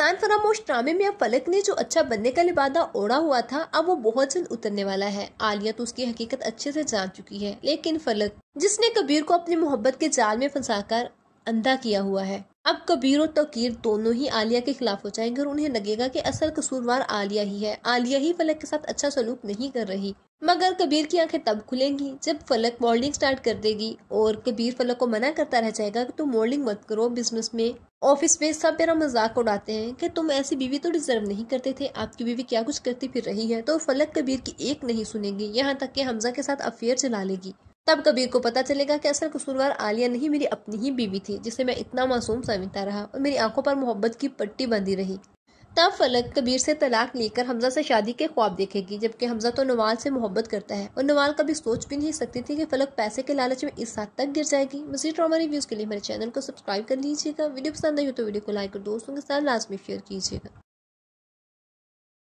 किसान फरामोश ड्रामे में अब फलक ने जो अच्छा बनने का लिबादा ओढ़ा हुआ था अब वो बहुत जल्द उतरने वाला है आलिया तो उसकी हकीकत अच्छे से जान चुकी है लेकिन फलक जिसने कबीर को अपनी मोहब्बत के जाल में फंसाकर अंधा किया हुआ है अब कबीर और तकीर दोनों ही आलिया के खिलाफ हो जाएंगे और उन्हें लगेगा कि असल कसूरवार आलिया ही है आलिया ही फलक के साथ अच्छा सलूक नहीं कर रही मगर कबीर की आंखें तब खुलेंगी जब फलक मॉडलिंग स्टार्ट कर देगी और कबीर फलक को मना करता रह जाएगा कि तुम मॉडलिंग मत करो बिजनेस में ऑफिस में सब मेरा मजाक उड़ाते हैं कि तुम ऐसी बीवी तो डिजर्व नहीं करते थे आपकी बीवी क्या कुछ करती फिर रही है तो फलक कबीर की एक नहीं सुनेगी यहाँ तक कि हमजा के साथ अफेयर चला लेगी तब कबीर को पता चलेगा कि असल कसूरवार आलिया नहीं मेरी अपनी ही बीवी थी जिसे मैं इतना मासूम समझता रहा और मेरी आंखों पर मोहब्बत की पट्टी बंधी रही तब फलक कबीर से तलाक लेकर हमजा से शादी के ख्वाब देखेगी जबकि हमजा तो नवाल से मोहब्बत करता है और नवाल कभी सोच भी नहीं सकती थी कि फलक पैसे के लालच में इस हद तक गिर जाएगी मजीद ड्रामा रिव्यूज के लिए मेरे चैनल को सब्सक्राइब कर लीजिएगा वीडियो पसंद आई हो तो वीडियो को लाइक और दोस्तों के साथ लाजमी शेयर कीजिएगा